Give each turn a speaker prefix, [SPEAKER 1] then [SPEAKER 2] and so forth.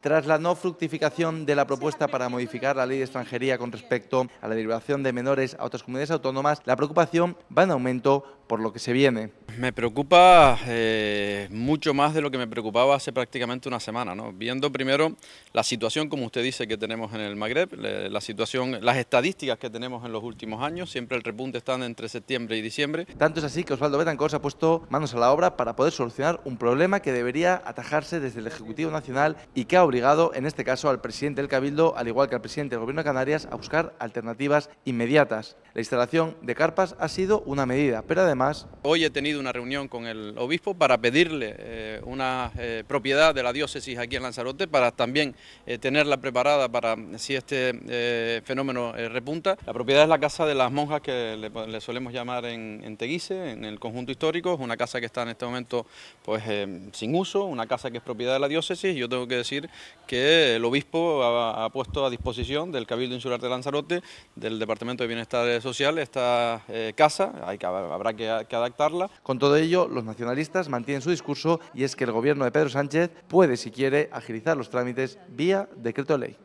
[SPEAKER 1] Tras la no fructificación de la propuesta para modificar la ley de extranjería con respecto a la derivación de menores a otras comunidades autónomas, la preocupación va en aumento por lo que se viene
[SPEAKER 2] me preocupa eh, mucho más de lo que me preocupaba hace prácticamente una semana, ¿no? Viendo primero la situación, como usted dice, que tenemos en el Magreb, la situación, las estadísticas que tenemos en los últimos años, siempre el repunte está entre septiembre y diciembre.
[SPEAKER 1] Tanto es así que Osvaldo Betancor se ha puesto manos a la obra para poder solucionar un problema que debería atajarse desde el Ejecutivo Nacional y que ha obligado, en este caso, al presidente del Cabildo, al igual que al presidente del Gobierno de Canarias, a buscar alternativas inmediatas. La instalación de carpas ha sido una medida, pero además...
[SPEAKER 2] Hoy he tenido una reunión con el obispo para pedirle eh, una eh, propiedad de la diócesis aquí en Lanzarote para también eh, tenerla preparada para si este fenómeno repunta. La propiedad es la casa de las monjas que le, solemos llamar en, Teguise, en el conjunto histórico, es una casa que está en este momento pues sin uso, una casa que es propiedad de la diócesis. Yo tengo que decir que el obispo ha, puesto a disposición del Cabildo Insular de Lanzarote, del Departamento de Bienestar Social, esta casa, hay habrá que, que adaptarla.
[SPEAKER 1] Con con todo ello, los nacionalistas mantienen su discurso y es que el gobierno de Pedro Sánchez puede, si quiere, agilizar los trámites vía decreto ley.